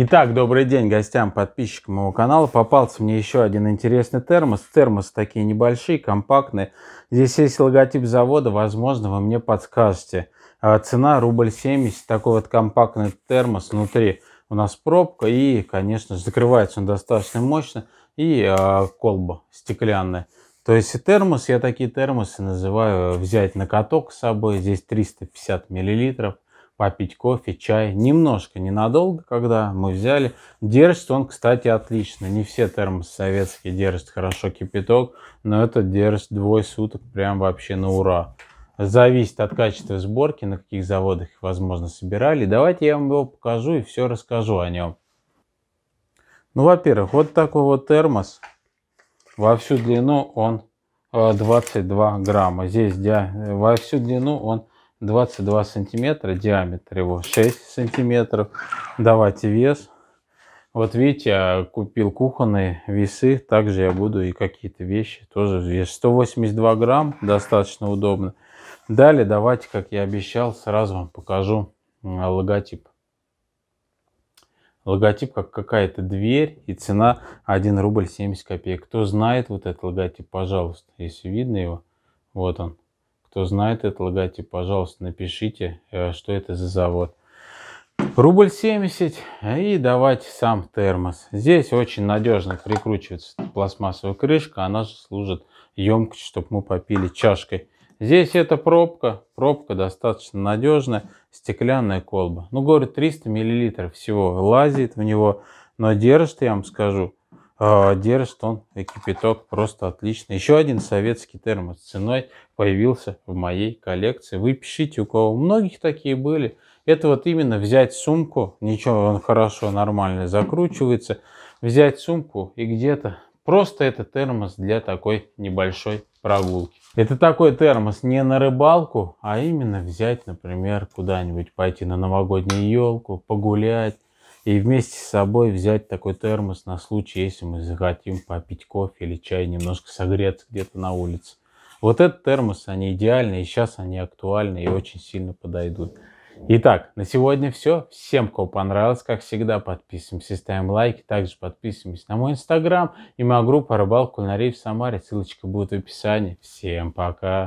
Итак, добрый день гостям, подписчикам моего канала. Попался мне еще один интересный термос. Термосы такие небольшие, компактные. Здесь есть логотип завода, возможно, вы мне подскажете. А, цена рубль 70, такой вот компактный термос. Внутри у нас пробка и, конечно же, закрывается он достаточно мощно. И а, колба стеклянная. То есть термос, я такие термосы называю взять на каток с собой. Здесь 350 миллилитров попить кофе, чай. Немножко, ненадолго, когда мы взяли. Держит он, кстати, отлично. Не все термосы советские держат хорошо кипяток, но этот держит двое суток прям вообще на ура. Зависит от качества сборки, на каких заводах их, возможно, собирали. Давайте я вам его покажу и все расскажу о нем. Ну, во-первых, вот такой вот термос. Во всю длину он 22 э, грамма. Здесь да, э, во всю длину он 22 сантиметра, диаметр его 6 сантиметров. Давайте вес. Вот видите, я купил кухонные весы, также я буду и какие-то вещи тоже вес 182 грамм, достаточно удобно. Далее давайте, как я обещал, сразу вам покажу э, логотип. Логотип как какая-то дверь и цена 1 рубль 70 копеек. Кто знает вот этот логотип, пожалуйста, если видно его, вот он. Кто знает этот логотип, пожалуйста, напишите, э, что это за завод. Рубль 70 а и давайте сам термос. Здесь очень надежно прикручивается пластмассовая крышка, она же служит емкость, чтобы мы попили чашкой. Здесь это пробка, пробка достаточно надежная, стеклянная колба. Ну, говорит, 300 мл всего лазит в него, но держит, я вам скажу, а, держит он и кипяток просто отлично. Еще один советский термос ценой появился в моей коллекции. Вы пишите, у кого у многих такие были. Это вот именно взять сумку, ничего, он хорошо, нормально закручивается. Взять сумку и где-то Просто это термос для такой небольшой прогулки. Это такой термос не на рыбалку, а именно взять, например, куда-нибудь пойти на новогоднюю елку, погулять, и вместе с собой взять такой термос на случай, если мы захотим попить кофе или чай, немножко согреться где-то на улице. Вот этот термос, они идеальны, и сейчас они актуальны и очень сильно подойдут. Итак, на сегодня все. Всем, кому понравилось, как всегда, подписываемся, ставим лайки. Также подписываемся на мой инстаграм и мою группу «Рыбалка кулинарий в Самаре». Ссылочка будет в описании. Всем пока!